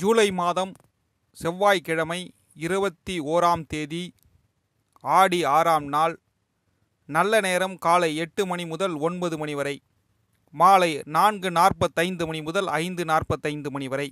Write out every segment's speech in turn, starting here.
ஜூலை மாதம் செவ்வாய்க்கிழமை இருபத்தி ஓராம் தேதி ஆடி ஆறாம் நாள் நல்ல நேரம் காலை எட்டு மணி முதல் ஒன்பது மணி வரை மாலை நான்கு நாற்பத்தைந்து மணி முதல் ஐந்து நாற்பத்தைந்து மணி வரை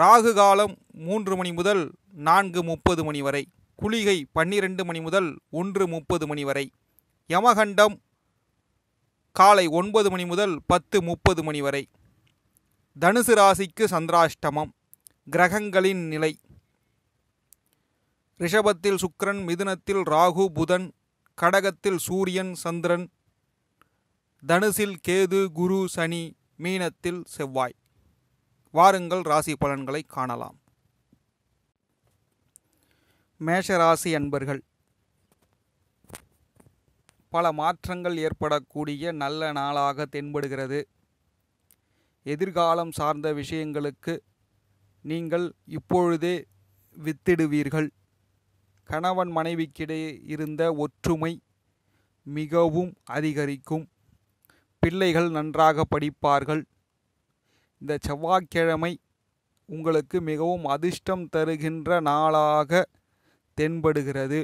ராகு காலம் மூன்று மணி முதல் நான்கு முப்பது மணி வரை குளிகை பன்னிரெண்டு மணி முதல் ஒன்று முப்பது மணி வரை யமகண்டம் காலை ஒன்பது மணி முதல் பத்து முப்பது மணி வரை தனுசு ராசிக்கு சந்திராஷ்டமம் கிரகங்களின் நிலை ரிஷபத்தில் சுக்ரன் மிதுனத்தில் ராகு புதன் கடகத்தில் சூரியன் சந்திரன் தனுசில் கேது குரு சனி மீனத்தில் செவ்வாய் வாருங்கள் ராசி பலன்களை காணலாம் மேஷராசி அன்பர்கள் பல மாற்றங்கள் ஏற்படக்கூடிய நல்ல நாளாக தென்படுகிறது எதிர்காலம் சார்ந்த விஷயங்களுக்கு நீங்கள் இப்பொழுதே வித்திடுவீர்கள் கணவன் மனைவிக்கிடையே இருந்த ஒற்றுமை மிகவும் அதிகரிக்கும் பிள்ளைகள் நன்றாக படிப்பார்கள் இந்த செவ்வாய்க்கிழமை உங்களுக்கு மிகவும் அதிர்ஷ்டம் தருகின்ற நாளாக தென்படுகிறது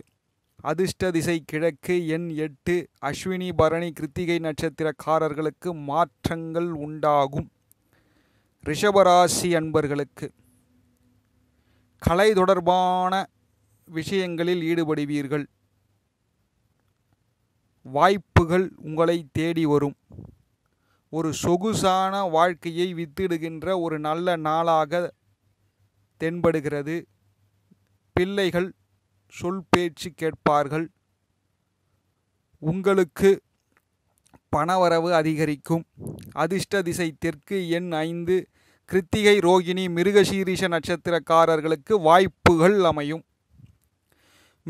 அதிர்ஷ்ட திசை கிழக்கு எண் எட்டு அஸ்வினி பரணி கிருத்திகை நட்சத்திரக்காரர்களுக்கு மாற்றங்கள் உண்டாகும் ரிஷபராசி அன்பர்களுக்கு கலை தொடர்பான விஷயங்களில் ஈடுபடுவீர்கள் வாய்ப்புகள் உங்களை தேடி வரும் ஒரு சொகுசான வாழ்க்கையை வித்திடுகின்ற ஒரு நல்ல நாளாக தென்படுகிறது பிள்ளைகள் சொல் பேச்சு கேட்பார்கள் உங்களுக்கு பணவரவு அதிகரிக்கும் அதிர்ஷ்ட திசை தெற்கு எண் ஐந்து கிருத்திகை ரோகிணி மிருகசீரிஷ நட்சத்திரக்காரர்களுக்கு வாய்ப்புகள் அமையும்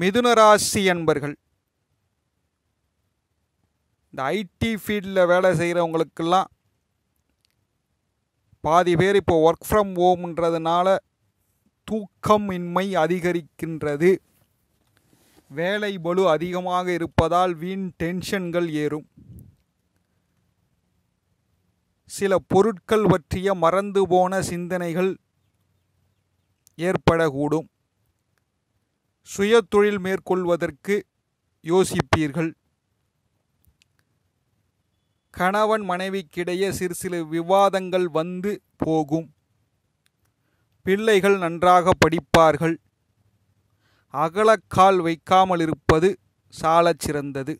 மிதுனராசி அன்பர்கள் இந்த ஐடி ஃபீல்டில் வேலை செய்கிறவங்களுக்கெல்லாம் பாதி பேர் இப்போ ஒர்க் ஃப்ரம் ஹோம்ன்றதுனால தூக்கமின்மை அதிகரிக்கின்றது வேலை பலு அதிகமாக இருப்பதால் வீண் டென்ஷன்கள் ஏறும் சில பொருட்கள் பற்றிய மறந்து போன சிந்தனைகள் ஏற்படக்கூடும் சுய தொழில் மேற்கொள்வதற்கு யோசிப்பீர்கள் கணவன் மனைவிக்கிடையே சிறு சிறு விவாதங்கள் வந்து போகும் பிள்ளைகள் நன்றாக படிப்பார்கள் அகலக்கால் வைக்காமல் இருப்பது சாலச் சிறந்தது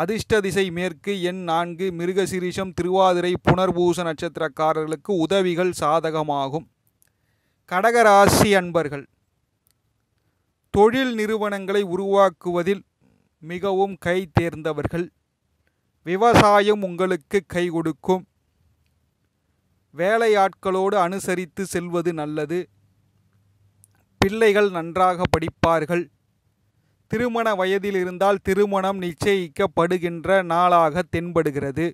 அதிர்ஷ்ட திசை மேற்கு எண் நான்கு மிருகசிரீஷம் திருவாதிரை புனர்பூச நட்சத்திரக்காரர்களுக்கு உதவிகள் சாதகமாகும் கடகராசி அன்பர்கள் தொழில் நிறுவனங்களை உருவாக்குவதில் மிகவும் கை தேர்ந்தவர்கள் விவசாயம் உங்களுக்கு கை கொடுக்கும் வேலையாட்களோடு அனுசரித்து செல்வது நல்லது பிள்ளைகள் நன்றாக படிப்பார்கள் திருமண வயதில் இருந்தால் திருமணம் நிச்சயிக்கப்படுகின்ற நாளாக தென்படுகிறது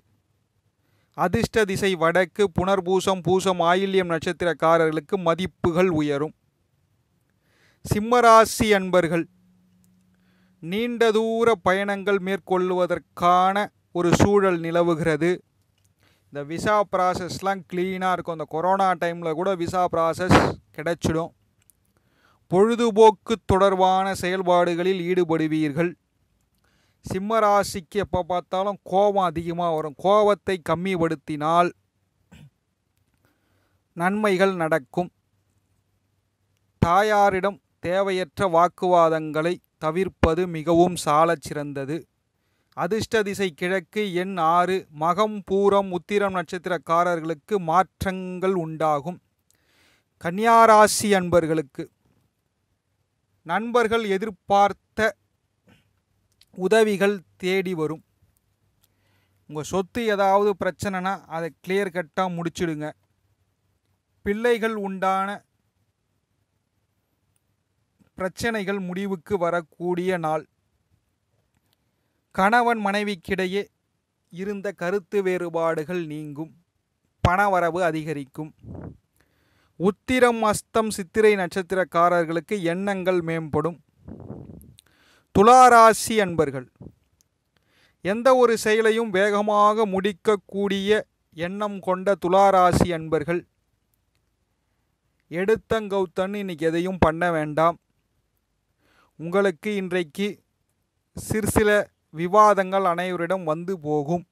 அதிர்ஷ்ட திசை வடக்கு புனர்பூசம் பூசம் ஆயில்யம் நட்சத்திரக்காரர்களுக்கு மதிப்புகள் உயரும் சிம்மராசி அன்பர்கள் நீண்ட தூர பயணங்கள் மேற்கொள்வதற்கான ஒரு சூழல் நிலவுகிறது இந்த விசா ப்ராசஸ்லாம் க்ளீனாக இருக்கும் இந்த கொரோனா டைமில் கூட விசா ப்ராசஸ் கிடச்சிடும் பொழுதுபோக்கு தொடர்பான செயல்பாடுகளில் ஈடுபடுவீர்கள் சிம்மராசிக்கு எப்போ பார்த்தாலும் கோபம் அதிகமாக வரும் கோபத்தை கம்மிப்படுத்தினால் நன்மைகள் நடக்கும் தாயாரிடம் தேவையற்ற வாக்குவாதங்களை தவிர்ப்பது மிகவும் சாலச் சிறந்தது அதிர்ஷ்ட திசை கிழக்கு எண் ஆறு மகம் பூரம் உத்திரம் நட்சத்திரக்காரர்களுக்கு மாற்றங்கள் உண்டாகும் கன்னியாராசி அன்பர்களுக்கு நண்பர்கள் எதிர்பார்த்த உதவிகள் தேடி வரும் உங்கள் சொத்து ஏதாவது பிரச்சனைனா அதை கிளியர் கட்டாக முடிச்சிடுங்க பிள்ளைகள் உண்டான பிரச்சனைகள் முடிவுக்கு வரக்கூடிய நாள் கணவன் மனைவிக்கிடையே இருந்த கருத்து வேறுபாடுகள் நீங்கும் பணவரவு அதிகரிக்கும் உத்திரம் அஸ்தம் சித்திரை நட்சத்திரக்காரர்களுக்கு எண்ணங்கள் மேம்படும் துளாராசி அன்பர்கள் எந்த ஒரு செயலையும் வேகமாக முடிக்கக்கூடிய எண்ணம் கொண்ட துளாராசி அன்பர்கள் எடுத்தங்கௌத்தன்னு இன்றைக்கி எதையும் பண்ண வேண்டாம் உங்களுக்கு இன்றைக்கு சிறு சில விவாதங்கள் அனைவரிடம் வந்து போகும்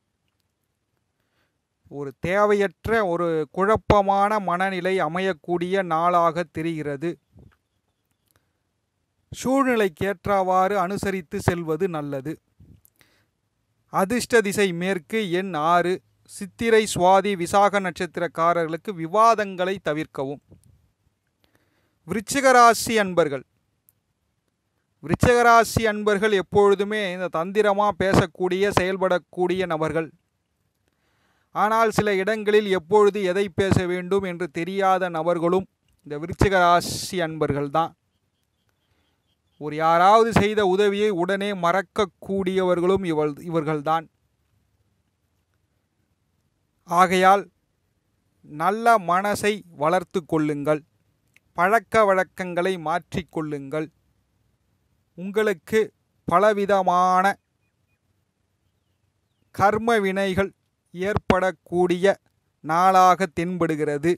ஒரு தேவையற்ற ஒரு குழப்பமான மனநிலை அமையக்கூடிய நாளாக தெரிகிறது சூழ்நிலைக்கேற்றவாறு அனுசரித்து செல்வது நல்லது அதிர்ஷ்ட திசை மேற்கு எண் ஆறு சித்திரை சுவாதி விசாக நட்சத்திரக்காரர்களுக்கு விவாதங்களை தவிர்க்கவும் விருச்சிகராசி அன்பர்கள் விருச்சிகராசி அன்பர்கள் எப்பொழுதுமே இந்த தந்திரமாக பேசக்கூடிய செயல்படக்கூடிய நபர்கள் ஆனால் சில இடங்களில் எப்பொழுது எதை பேச வேண்டும் என்று தெரியாத நபர்களும் இந்த விருச்சிக ராசி அன்பர்கள்தான் ஒரு யாராவது செய்த உதவியை உடனே மறக்கக்கூடியவர்களும் இவள் இவர்கள்தான் ஆகையால் நல்ல மனசை வளர்த்து கொள்ளுங்கள் பழக்க வழக்கங்களை மாற்றிக்கொள்ளுங்கள் உங்களுக்கு பலவிதமான கர்ம வினைகள் ஏற்படக்கூடிய நாளாக தென்படுகிறது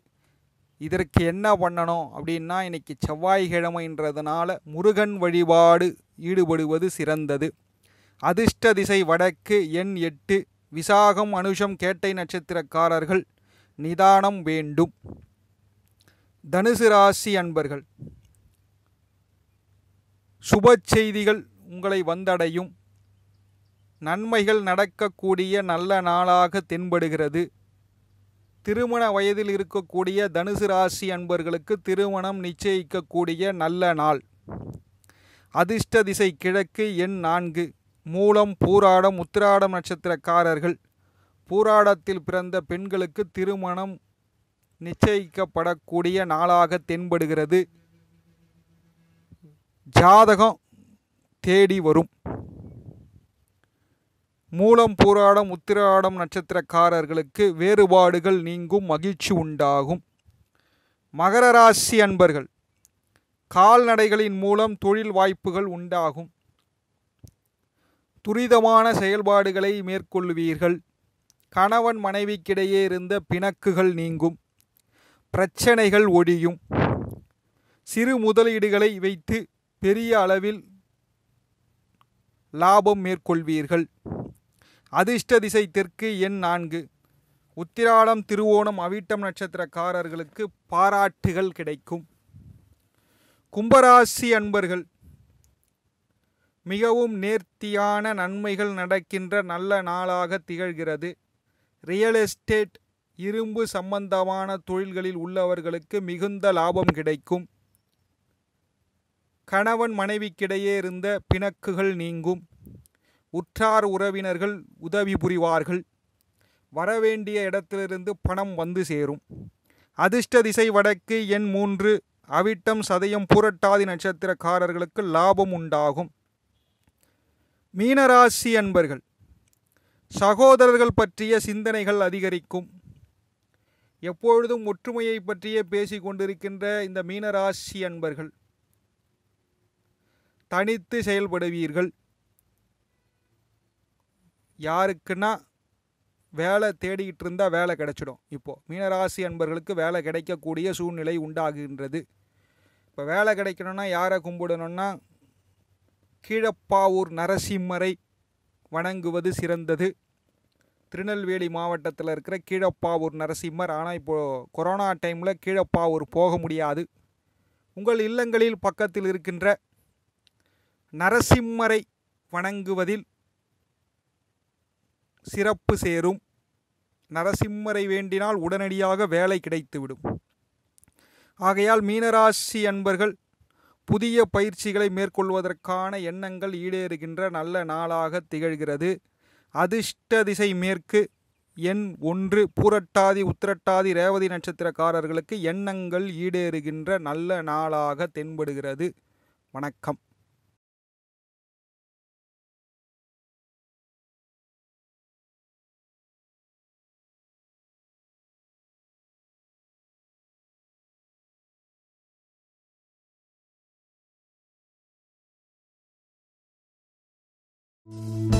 இதற்கு என்ன பண்ணணும் அப்படின்னா இன்றைக்கி செவ்வாய்க்கிழமைன்றதுனால முருகன் வழிபாடு ஈடுபடுவது சிறந்தது அதிர்ஷ்ட திசை வடக்கு எண் எட்டு விசாகம் அனுஷம் கேட்டை நட்சத்திரக்காரர்கள் நிதானம் வேண்டும் தனுசு ராசி அன்பர்கள் சுப செய்திகள் உங்களை வந்தடையும் நன்மைகள் நடக்கக்கூடிய நல்ல நாளாக தென்படுகிறது திருமண வயதில் இருக்கக்கூடிய தனுசு ராசி அன்பர்களுக்கு திருமணம் நிச்சயிக்கக்கூடிய நல்ல நாள் அதிர்ஷ்ட திசை கிழக்கு எண் நான்கு மூலம் பூராடம் உத்திராடம் நட்சத்திரக்காரர்கள் பூராடத்தில் பிறந்த பெண்களுக்கு திருமணம் நிச்சயிக்கப்படக்கூடிய நாளாக தென்படுகிறது ஜாதகம் தேடி வரும் மூலம் பூராடம் உத்திராடம் நட்சத்திரக்காரர்களுக்கு வேறுபாடுகள் நீங்கும் மகிழ்ச்சி உண்டாகும் மகர ராசி அன்பர்கள் கால்நடைகளின் மூலம் தொழில் வாய்ப்புகள் உண்டாகும் துரிதமான செயல்பாடுகளை மேற்கொள்வீர்கள் கணவன் மனைவிக்கிடையே இருந்த பிணக்குகள் நீங்கும் பிரச்சனைகள் ஒழியும் சிறு முதலீடுகளை வைத்து பெரிய அளவில் லாபம் மேற்கொள்வீர்கள் அதிர்ஷ்ட திசை தெற்கு எண் நான்கு உத்திராடம் திருவோணம் அவிட்டம் நட்சத்திரக்காரர்களுக்கு பாராட்டுகள் கிடைக்கும் கும்பராசி அன்பர்கள் மிகவும் நேர்த்தியான நன்மைகள் நடக்கின்ற நல்ல நாளாக திகழ்கிறது ரியல் எஸ்டேட் இரும்பு சம்பந்தமான தொழில்களில் உள்ளவர்களுக்கு மிகுந்த லாபம் கிடைக்கும் கணவன் மனைவிக்கிடையே இருந்த பிணக்குகள் நீங்கும் உற்றார் உறவினர்கள் உதவி புரிவார்கள் வரவேண்டிய இடத்திலிருந்து பணம் வந்து சேரும் அதிர்ஷ்ட திசை வடக்கு எண் மூன்று அவிட்டம் சதயம் புரட்டாதி நட்சத்திரக்காரர்களுக்கு லாபம் உண்டாகும் மீனராசி அன்பர்கள் சகோதரர்கள் பற்றிய சிந்தனைகள் அதிகரிக்கும் எப்பொழுதும் ஒற்றுமையை பற்றியே பேசி கொண்டிருக்கின்ற இந்த மீனராசி அன்பர்கள் தனித்து செயல்படுவீர்கள் யாருக்குன்னா வேலை தேடிக்கிட்டு இருந்தால் வேலை கிடைச்சிடும் இப்போது மீனராசி அன்பர்களுக்கு வேலை கிடைக்கக்கூடிய சூழ்நிலை உண்டாகுகின்றது இப்போ வேலை கிடைக்கணும்னா யாரை கும்பிடணும்னா கீழப்பாவூர் நரசிம்மரை வணங்குவது சிறந்தது திருநெல்வேலி மாவட்டத்தில் இருக்கிற கீழப்பாவூர் நரசிம்மர் ஆனால் இப்போது கொரோனா டைமில் கீழப்பாவூர் போக முடியாது உங்கள் இல்லங்களில் பக்கத்தில் இருக்கின்ற நரசிம்மரை வணங்குவதில் சிறப்பு சேரும் நரசிம்மரை வேண்டினால் உடனடியாக வேலை கிடைத்துவிடும் ஆகையால் மீனராசி அன்பர்கள் புதிய பயிற்சிகளை மேற்கொள்வதற்கான எண்ணங்கள் ஈடேறுகின்ற நல்ல நாளாக திகழ்கிறது அதிர்ஷ்ட திசை மேற்கு எண் ஒன்று பூரட்டாதி உத்திரட்டாதி ரேவதி நட்சத்திரக்காரர்களுக்கு எண்ணங்கள் ஈடேறுகின்ற நல்ல நாளாக தென்படுகிறது வணக்கம் Mm-hmm.